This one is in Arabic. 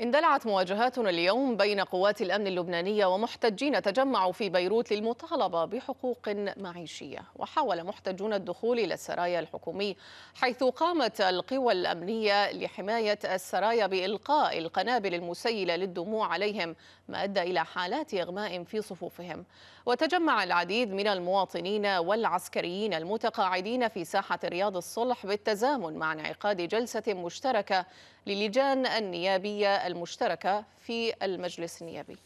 اندلعت مواجهات اليوم بين قوات الأمن اللبنانية ومحتجين تجمعوا في بيروت للمطالبة بحقوق معيشية وحاول محتجون الدخول إلى السرايا الحكومي حيث قامت القوى الأمنية لحماية السرايا بإلقاء القنابل المسيلة للدموع عليهم ما أدى إلى حالات إغماء في صفوفهم وتجمع العديد من المواطنين والعسكريين المتقاعدين في ساحة رياض الصلح بالتزامن مع انعقاد جلسة مشتركة للجان النيابية المشتركة في المجلس النيابي